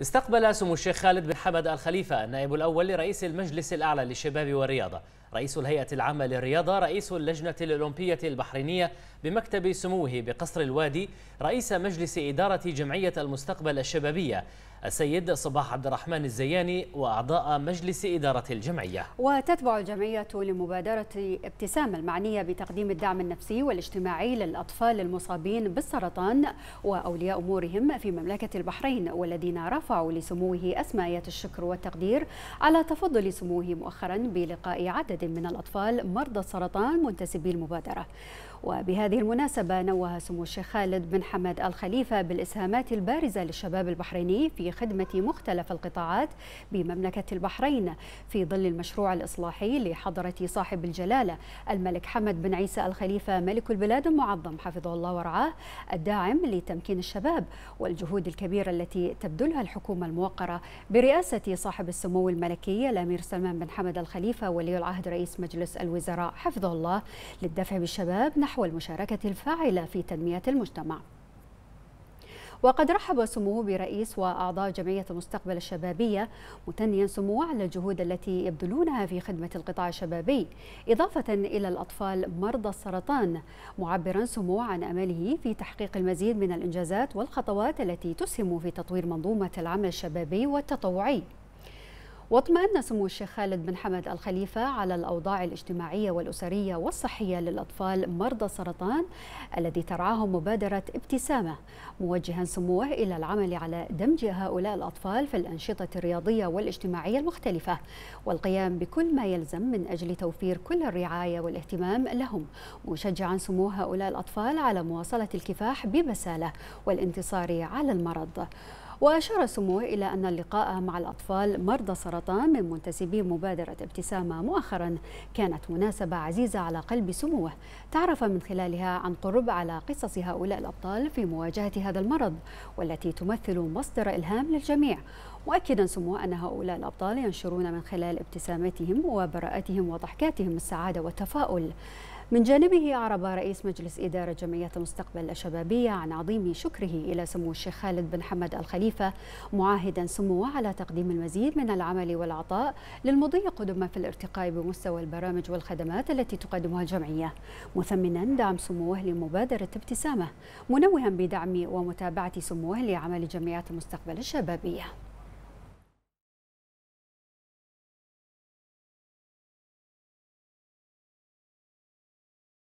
استقبل سمو الشيخ خالد بن حمد الخليفة النائب الأول لرئيس المجلس الأعلى للشباب والرياضة رئيس الهيئة العامة للرياضة رئيس اللجنة الأولمبية البحرينية بمكتب سموه بقصر الوادي رئيس مجلس إدارة جمعية المستقبل الشبابية السيد صباح عبد الرحمن الزياني وأعضاء مجلس إدارة الجمعية وتتبع الجمعية لمبادرة ابتسام المعنية بتقديم الدعم النفسي والاجتماعي للأطفال المصابين بالسرطان وأولياء أمورهم في مملكة البحرين والذين رفعوا لسموه أسمايات الشكر والتقدير على تفضل سموه مؤخرا بلقاء عدد من الأطفال مرضى السرطان منتسبي المبادرة وبهذه المناسبة نوه سمو الشيخ خالد بن حمد الخليفة بالإسهامات البارزة للشباب البحريني في خدمة مختلف القطاعات بمملكة البحرين في ظل المشروع الإصلاحي لحضرة صاحب الجلالة الملك حمد بن عيسى الخليفة ملك البلاد المعظم حفظه الله ورعاه الداعم لتمكين الشباب والجهود الكبيرة التي تبذلها الحكومة الموقرة برئاسة صاحب السمو الملكي الأمير سلمان بن حمد الخليفة ولي العهد رئيس مجلس الوزراء حفظه الله للدفع بالشباب نحو المشاركة الفاعلة في تنمية المجتمع وقد رحب سموه برئيس وأعضاء جمعية المستقبل الشبابية متنيا سموه على الجهود التي يبذلونها في خدمة القطاع الشبابي إضافة إلى الأطفال مرضى السرطان معبرا سموه عن أمله في تحقيق المزيد من الإنجازات والخطوات التي تسهم في تطوير منظومة العمل الشبابي والتطوعي واطمأن سمو الشيخ خالد بن حمد الخليفة على الأوضاع الاجتماعية والأسرية والصحية للأطفال مرضى السرطان الذي ترعاهم مبادرة ابتسامة موجها سموه إلى العمل على دمج هؤلاء الأطفال في الأنشطة الرياضية والاجتماعية المختلفة والقيام بكل ما يلزم من أجل توفير كل الرعاية والاهتمام لهم مشجعا سمو هؤلاء الأطفال على مواصلة الكفاح ببسالة والانتصار على المرض وأشار سموه إلى أن اللقاء مع الأطفال مرضى سرطان من منتسبي مبادرة ابتسامة مؤخرا كانت مناسبة عزيزة على قلب سموه تعرف من خلالها عن قرب على قصص هؤلاء الأبطال في مواجهة هذا المرض والتي تمثل مصدر إلهام للجميع مؤكدا سموه أن هؤلاء الأبطال ينشرون من خلال ابتسامتهم وبراءتهم وضحكاتهم السعادة والتفاؤل من جانبه أعرب رئيس مجلس إدارة جمعية المستقبل الشبابية عن عظيم شكره إلى سمو الشيخ خالد بن حمد الخليل الخليفة معاهدا سموه على تقديم المزيد من العمل والعطاء للمضي قدما في الارتقاء بمستوى البرامج والخدمات التي تقدمها الجمعية مثمنا دعم سموه لمبادرة ابتسامة منوها بدعم ومتابعة سموه لعمل جمعيات المستقبل الشبابية